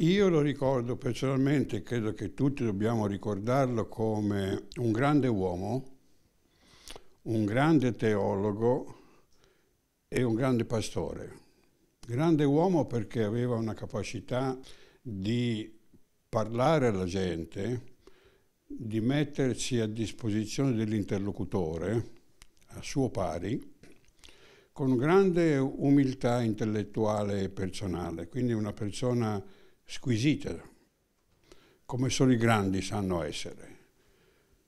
Io lo ricordo personalmente, credo che tutti dobbiamo ricordarlo come un grande uomo, un grande teologo e un grande pastore. Grande uomo perché aveva una capacità di parlare alla gente, di mettersi a disposizione dell'interlocutore, a suo pari, con grande umiltà intellettuale e personale, quindi una persona squisite, come solo i grandi sanno essere.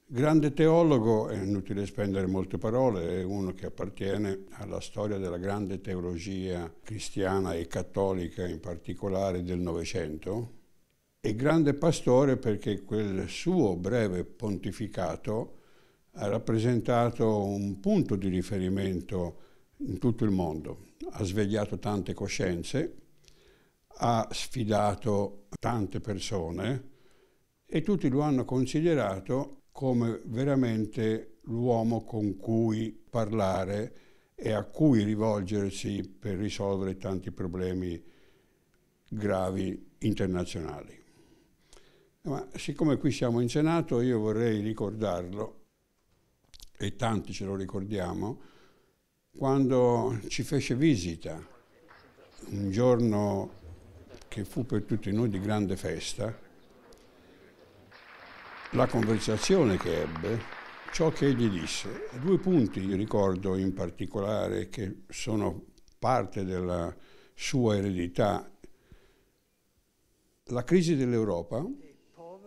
Grande teologo, è inutile spendere molte parole, è uno che appartiene alla storia della grande teologia cristiana e cattolica, in particolare del Novecento, e grande pastore perché quel suo breve pontificato ha rappresentato un punto di riferimento in tutto il mondo, ha svegliato tante coscienze ha sfidato tante persone e tutti lo hanno considerato come veramente l'uomo con cui parlare e a cui rivolgersi per risolvere tanti problemi gravi internazionali. Ma siccome qui siamo in Senato io vorrei ricordarlo, e tanti ce lo ricordiamo, quando ci fece visita un giorno che fu per tutti noi di grande festa, la conversazione che ebbe, ciò che egli disse. Due punti ricordo in particolare che sono parte della sua eredità. La crisi dell'Europa,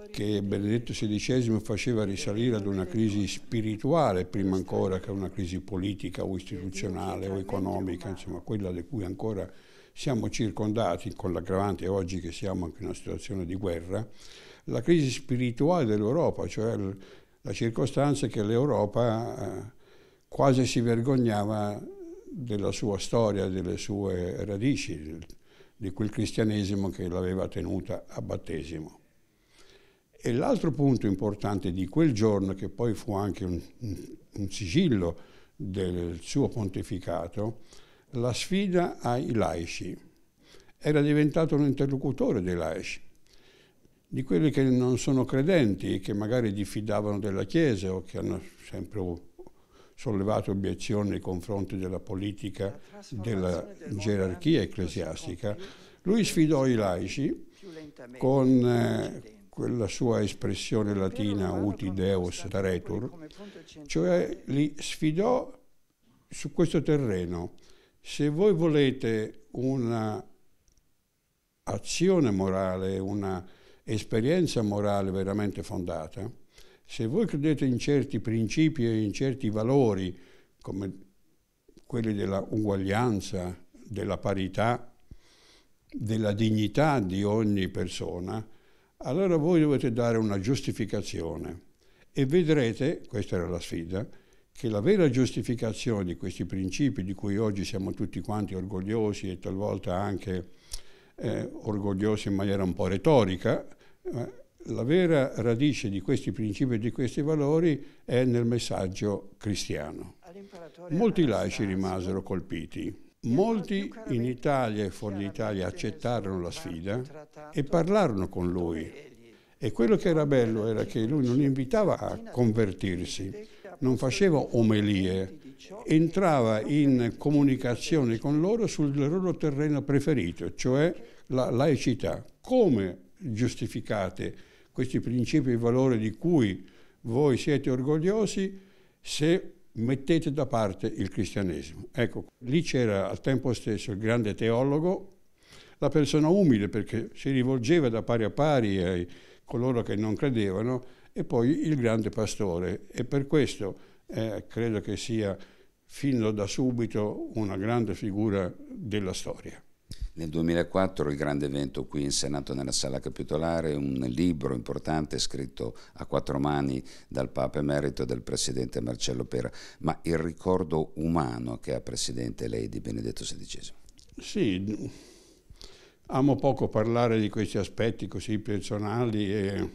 che Benedetto XVI faceva risalire ad una crisi spirituale prima ancora che una crisi politica o istituzionale o economica, insomma quella di cui ancora siamo circondati, con l'aggravante oggi che siamo anche in una situazione di guerra, la crisi spirituale dell'Europa, cioè la circostanza che l'Europa eh, quasi si vergognava della sua storia, delle sue radici, di quel cristianesimo che l'aveva tenuta a battesimo. E l'altro punto importante di quel giorno, che poi fu anche un, un sigillo del suo pontificato, la sfida ai laici. Era diventato un interlocutore dei laici, di quelli che non sono credenti, che magari diffidavano della Chiesa o che hanno sempre sollevato obiezioni nei confronti della politica, della gerarchia ecclesiastica. Lui sfidò i laici con eh, quella sua espressione latina uti deus retur, cioè li sfidò su questo terreno se voi volete un'azione morale, un'esperienza morale veramente fondata, se voi credete in certi principi e in certi valori, come quelli della uguaglianza, della parità, della dignità di ogni persona, allora voi dovete dare una giustificazione e vedrete, questa era la sfida, che la vera giustificazione di questi principi di cui oggi siamo tutti quanti orgogliosi e talvolta anche eh, orgogliosi in maniera un po' retorica, eh, la vera radice di questi principi e di questi valori è nel messaggio cristiano. Molti laici rimasero colpiti. Molti in Italia e fuori d'Italia accettarono la sfida e parlarono con lui. E quello che era bello era che lui non invitava a convertirsi, non faceva omelie, entrava in comunicazione con loro sul loro terreno preferito, cioè la laicità. Come giustificate questi principi e valori di cui voi siete orgogliosi se mettete da parte il cristianesimo? Ecco, lì c'era al tempo stesso il grande teologo, la persona umile perché si rivolgeva da pari a pari ai coloro che non credevano, e poi il grande pastore. E per questo eh, credo che sia fin da subito una grande figura della storia. Nel 2004 il grande evento qui in Senato nella sala capitolare, un libro importante scritto a quattro mani dal Papa Emerito e del Presidente Marcello Pera, ma il ricordo umano che ha Presidente lei di Benedetto XVI. Sì, amo poco parlare di questi aspetti così personali e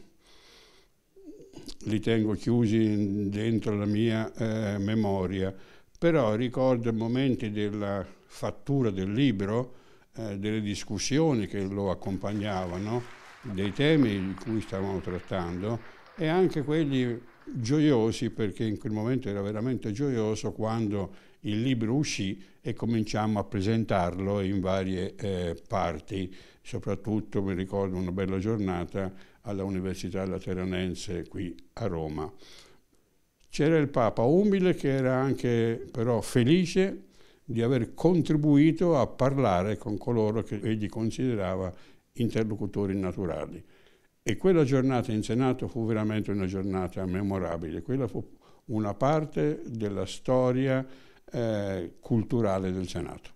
li tengo chiusi dentro la mia eh, memoria, però ricordo momenti della fattura del libro, eh, delle discussioni che lo accompagnavano, dei temi di cui stavamo trattando e anche quelli gioiosi perché in quel momento era veramente gioioso quando il libro uscì e cominciamo a presentarlo in varie eh, parti, soprattutto mi ricordo una bella giornata alla Università Lateranense qui a Roma. C'era il Papa umile che era anche però felice di aver contribuito a parlare con coloro che egli considerava interlocutori naturali. E quella giornata in Senato fu veramente una giornata memorabile, quella fu una parte della storia eh, culturale del Senato.